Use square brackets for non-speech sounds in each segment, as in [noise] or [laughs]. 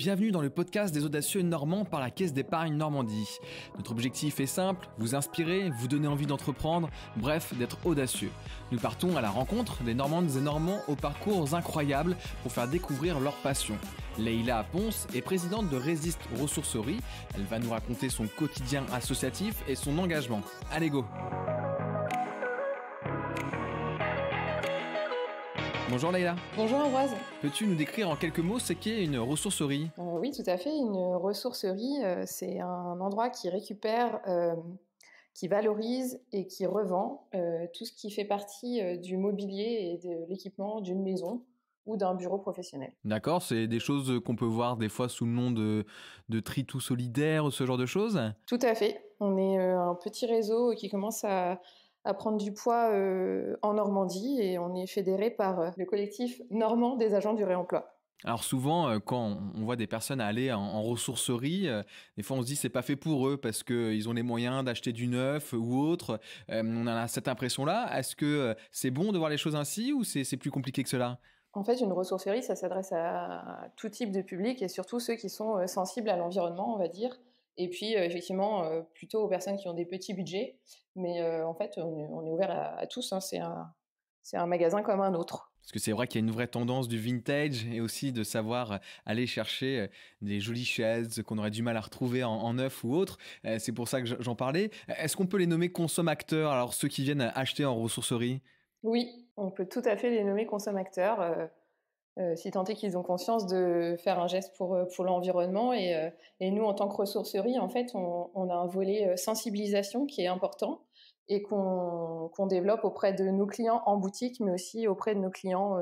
Bienvenue dans le podcast des audacieux normands par la Caisse d'épargne Normandie. Notre objectif est simple, vous inspirer, vous donner envie d'entreprendre, bref, d'être audacieux. Nous partons à la rencontre des normandes et normands aux parcours incroyables pour faire découvrir leur passion. Leïla Ponce est présidente de Résiste Ressourcerie. Elle va nous raconter son quotidien associatif et son engagement. Allez go! Bonjour Leïla. Bonjour Ambroise. Peux-tu nous décrire en quelques mots ce qu'est une ressourcerie euh, Oui, tout à fait. Une ressourcerie, euh, c'est un endroit qui récupère, euh, qui valorise et qui revend tout ce qui fait partie du mobilier et de l'équipement d'une maison ou d'un bureau professionnel. D'accord, c'est des choses qu'on peut voir des fois sous le nom de, de tri tout solidaire ou ce genre de choses Tout à fait. On est un petit réseau qui commence à à prendre du poids euh, en Normandie et on est fédéré par euh, le collectif normand des agents du réemploi. Alors souvent, euh, quand on voit des personnes aller en, ressourcerie, des fois on se dit c'est pas fait pour eux parce qu'ils ont les moyens d'acheter du neuf ou autre. on a cette impression-là. Est-ce que c'est bon de voir les choses ainsi ou c'est plus compliqué que cela en fait, une ressourcerie, ça s'adresse à tout type de public et surtout ceux qui sont sensibles à l'environnement, on va dire, et puis, euh, effectivement, euh, plutôt aux personnes qui ont des petits budgets. Mais euh, en fait, on est, ouvert à, tous. Hein. C'est un, magasin comme un autre. Parce que c'est vrai qu'il y a une vraie tendance du vintage et aussi de savoir aller chercher des jolies chaises qu'on aurait du mal à retrouver en, neuf ou autre. C'est pour ça que j'en parlais. Est-ce qu'on peut les nommer consommateurs, alors ceux qui viennent acheter en ressourcerie Oui, on peut tout à fait les nommer consommateurs. Euh, si tant est qu'ils ont conscience de faire un geste pour, euh, l'environnement. Euh, et, nous, en tant que ressourcerie, en fait, on, a un volet sensibilisation qui est important et qu'on développe auprès de nos clients en boutique, mais aussi auprès de nos clients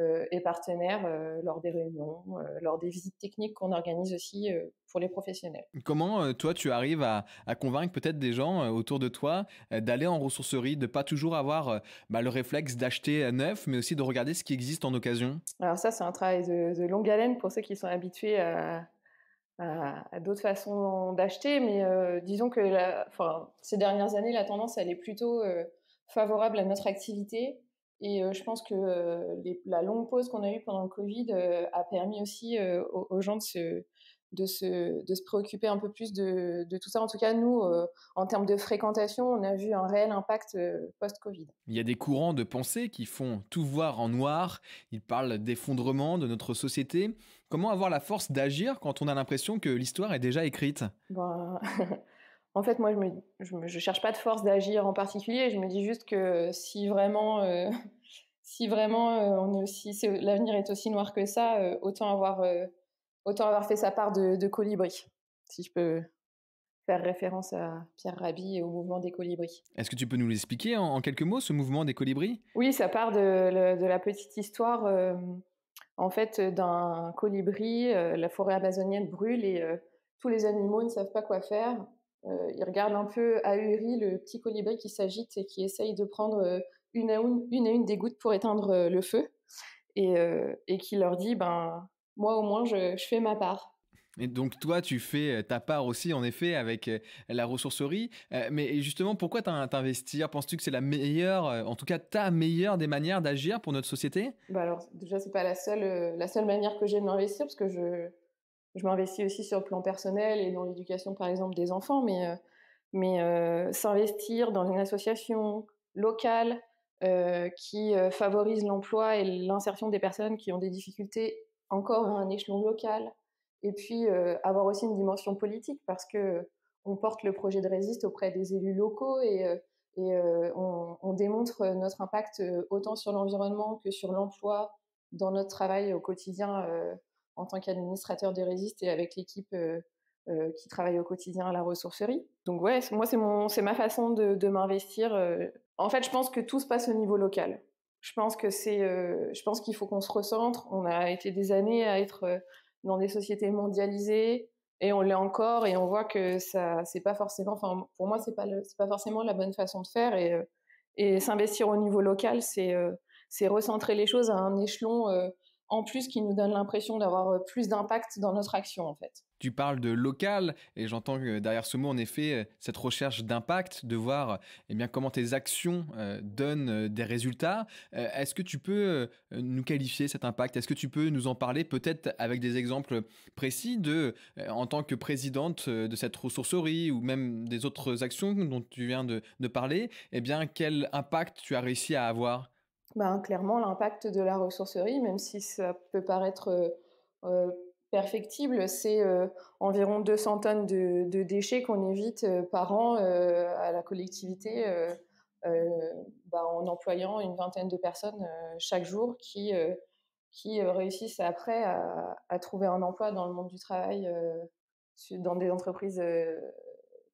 euh, et partenaires euh, lors des réunions, euh, lors des visites techniques qu'on organise aussi pour les professionnels. Comment toi tu arrives à, convaincre peut-être des gens autour de toi d'aller en ressourcerie, de pas toujours avoir bah, le réflexe d'acheter neuf, mais aussi de regarder ce qui existe en occasion Alors ça c'est un travail de, longue haleine pour ceux qui sont habitués à, d'autres façons d'acheter, mais disons que ces dernières années la tendance elle est plutôt favorable à notre activité et euh, je pense que euh, la longue pause qu'on a eue pendant le Covid euh, a permis aussi aux, gens de se, de se, de se préoccuper un peu plus de, de tout ça. En tout cas, nous, en termes de fréquentation, on a vu un réel impact post-Covid. Il y a des courants de pensée qui font tout voir en noir. Ils parlent d'effondrement de notre société. Comment avoir la force d'agir quand on a l'impression que l'histoire est déjà écrite ben, [laughs] en fait, moi, je ne cherche pas de force d'agir en particulier. Je me dis juste que si vraiment, euh, [laughs] si vraiment, euh, l'avenir est aussi noir que ça, euh, autant avoir, autant avoir fait sa part de, colibri, si je peux faire référence à Pierre Rabhi et au mouvement des colibris. Est-ce que tu peux nous l'expliquer en, quelques mots, ce mouvement des colibris Oui, ça part de, de la petite histoire, en fait, d'un colibri. la forêt amazonienne brûle et tous les animaux ne savent pas quoi faire. Ils euh, il regarde un peu ahuri le petit colibri qui s'agite et qui essaye de prendre euh, une à une, des gouttes pour éteindre euh, le feu. Et, et qui leur dit, ben, moi au moins, je, fais ma part. Et donc toi, tu fais ta part aussi, en effet, avec la ressourcerie. Mais justement, pourquoi t'investir Penses-tu que c'est la meilleure, en tout cas ta meilleure des manières d'agir pour notre société bah Alors déjà, c'est pas la seule, la seule manière que j'ai de m'investir, parce que je, je m'investis aussi sur le plan personnel et dans l'éducation, par exemple, des enfants, mais, euh, mais euh, s'investir dans une association locale euh, qui favorise l'emploi et l'insertion des personnes qui ont des difficultés encore à un échelon local, et puis avoir aussi une dimension politique parce que on porte le projet de résiste auprès des élus locaux et, on, démontre notre impact autant sur l'environnement que sur l'emploi dans notre travail au quotidien en tant qu'administrateur de Résiste et avec l'équipe euh, euh, qui travaille au quotidien à la ressourcerie. Donc ouais, moi c'est mon, c'est ma façon de, m'investir. Euh. En fait, je pense que tout se passe au niveau local. Je pense que c'est, je pense qu'il faut qu'on se recentre. On a été des années à être dans des sociétés mondialisées et on l'est encore et on voit que ça, c'est pas forcément. Enfin, pour moi, c'est pas pas forcément la bonne façon de faire et et s'investir au niveau local, c'est c'est recentrer les choses à un échelon en plus qui nous donne l'impression d'avoir euh, plus d'impact dans notre action en fait. Tu parles de local et j'entends que derrière ce mot en effet euh, cette recherche d'impact, de voir euh, eh bien comment tes actions donnent des résultats. Est-ce que tu peux nous qualifier cet impact Est-ce que tu peux nous en parler peut-être avec des exemples précis de en tant que présidente de cette ressourcerie ou même des autres actions dont tu viens de, de parler, eh bien quel impact tu as réussi à avoir ben, clairement l'impact de la ressourcerie, même si ça peut paraître euh, euh, perfectible, c'est euh, environ 200 tonnes de, déchets qu'on évite par an à la collectivité ben, en employant une vingtaine de personnes chaque jour qui, qui réussissent après à, trouver un emploi dans le monde du travail, dans des entreprises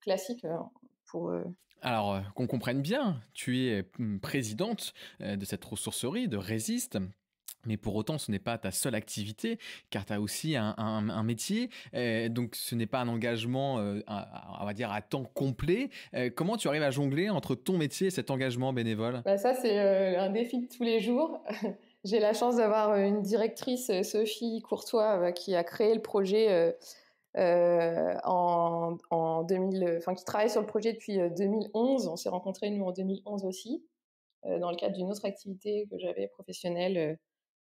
classiques, hein. Euh, Alors, euh, qu'on comprenne bien, tu es hum, présidente euh, de cette ressourcerie, de Résiste. Mais pour autant, ce n'est pas ta seule activité, car tu as aussi un, métier. donc, ce n'est pas un engagement, on va dire, à temps complet. comment tu arrives à jongler entre ton métier et cet engagement bénévole bah, Ça, c'est un défi de tous les jours. [laughs] J'ai la chance d'avoir une directrice, Sophie Courtois, qui a créé le projet euh, en, enfin qui travaille sur le projet depuis 2011. Euh, on s'est rencontrés nous en 2011 aussi euh, dans le cadre d'une autre activité que j'avais professionnelle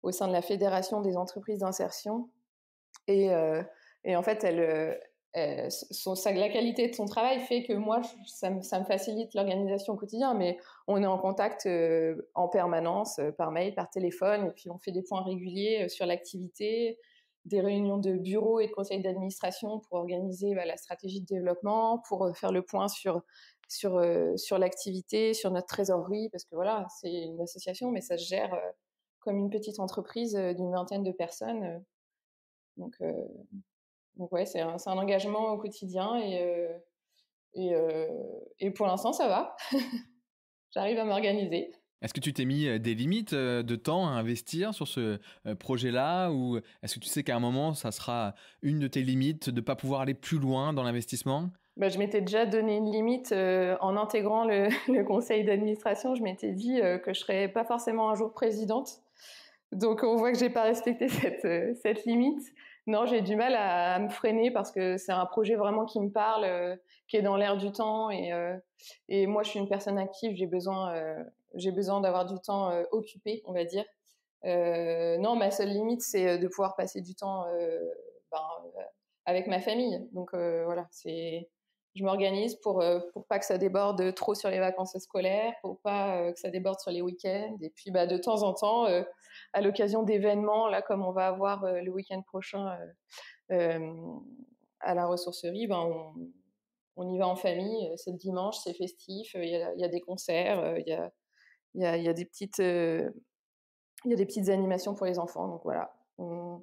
au sein de la Fédération des entreprises d'insertion. Et, en fait, la qualité de son travail fait que moi, ça, me, ça me facilite l'organisation au quotidien, mais on est en contact en permanence, par mail, par téléphone, et puis on fait des points réguliers sur l'activité, des réunions de bureaux et de conseils d'administration pour organiser bah, la stratégie de développement, pour euh, faire le point sur sur euh, sur l'activité, sur notre trésorerie, parce que voilà, c'est une association, mais ça se gère euh, comme une petite entreprise d'une vingtaine de personnes. donc, donc ouais, c'est un, un, engagement au quotidien et et, et pour l'instant ça va. [laughs] J'arrive à m'organiser. Est-ce que tu t'es mis euh, des limites euh, de temps à investir sur ce euh, projet-là ou est-ce que tu sais qu'à un moment, ça sera une de tes limites de ne pas pouvoir aller plus loin dans l'investissement bah, je m'étais déjà donné une limite en intégrant [laughs] le, conseil d'administration. Je m'étais dit que je ne serais pas forcément un jour présidente. Donc on voit que je n'ai pas respecté [laughs] cette, limite. Non, j'ai du mal à, me freiner parce que c'est un projet vraiment qui me parle qui est dans l'air du temps. Et, euh, et moi, je suis une personne active, j'ai besoin, euh, j'ai besoin d'avoir du temps euh, occupé, on va dire. non, ma seule limite, c'est de pouvoir passer du temps ben, avec ma famille. Donc voilà, c'est je m'organise pour pour pas que ça déborde trop sur les vacances scolaires, pour pas que ça déborde sur les week-ends. Et puis bah de temps en temps, à l'occasion d'événements là comme on va avoir le week-end prochain à la ressourcerie, ben on, on y va en famille, euh, c'est le dimanche, c'est festif, euh, il y, a, des concerts, euh, il y a, des petites, il des petites animations pour les enfants. Donc voilà, on,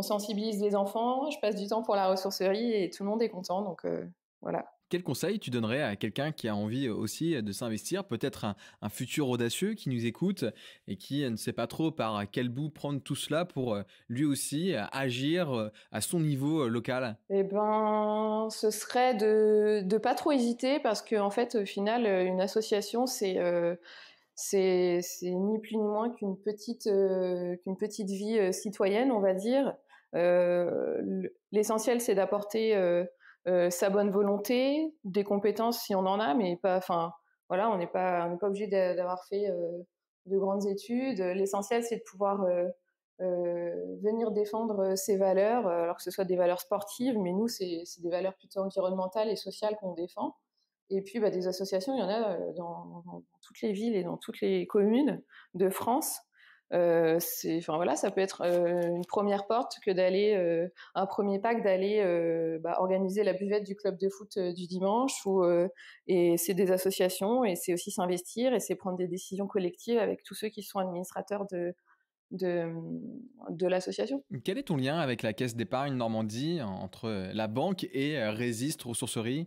sensibilise les enfants, je passe du temps pour la ressourcerie et tout le monde est content. Donc voilà. Quel conseil tu donnerais à quelqu'un qui a envie aussi de s'investir, peut-être un, futur audacieux qui nous écoute et qui ne sait pas trop par quel bout prendre tout cela pour euh, lui aussi agir euh, à son niveau euh, local Eh ben, ce serait de ne pas trop hésiter parce qu'en fait, au final, une association, c'est c'est ni plus ni moins qu'une petite qu'une petite vie citoyenne, on va dire. L'essentiel, c'est d'apporter euh, sa bonne volonté, des compétences si on en a, mais pas, enfin, voilà, on n'est pas, obligé d'avoir fait euh, de grandes études. L'essentiel, c'est de pouvoir euh, venir défendre ses valeurs, alors que ce soit des valeurs sportives, mais nous, c'est des valeurs plutôt environnementales et sociales qu'on défend. Et puis, bah, des associations, il y en a dans, toutes les villes et dans toutes les communes de France. Euh, c'est, enfin voilà, ça peut être euh, une première porte que d'aller, euh, un premier que d'aller bah, organiser la buvette du club de foot du dimanche. Ou et c'est des associations et c'est aussi s'investir et c'est prendre des décisions collectives avec tous ceux qui sont administrateurs de de, l'association. Quel est ton lien avec la Caisse d'épargne Normandie entre la banque et Résiste aux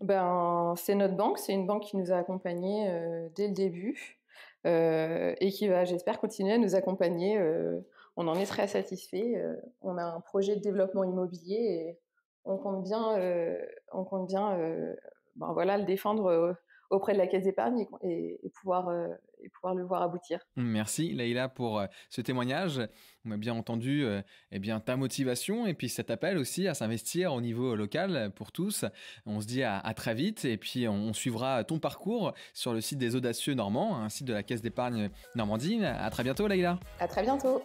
Ben c'est notre banque, c'est une banque qui nous a accompagnés dès le début. Euh, et qui va, j'espère, continuer à nous accompagner. Euh, on en est très satisfait. Euh, on a un projet de développement immobilier et on compte bien, on compte bien ben voilà, le défendre auprès de la caisse d'épargne et, pouvoir, euh, pouvoir le voir aboutir. Merci Leïla pour euh, ce témoignage. On a bien entendu euh, eh bien, ta motivation et puis cet appel aussi à s'investir au niveau local pour tous. On se dit à, très vite et puis on, on, suivra ton parcours sur le site des Audacieux Normands, un site de la caisse d'épargne Normandie. À très bientôt Leïla. À très bientôt.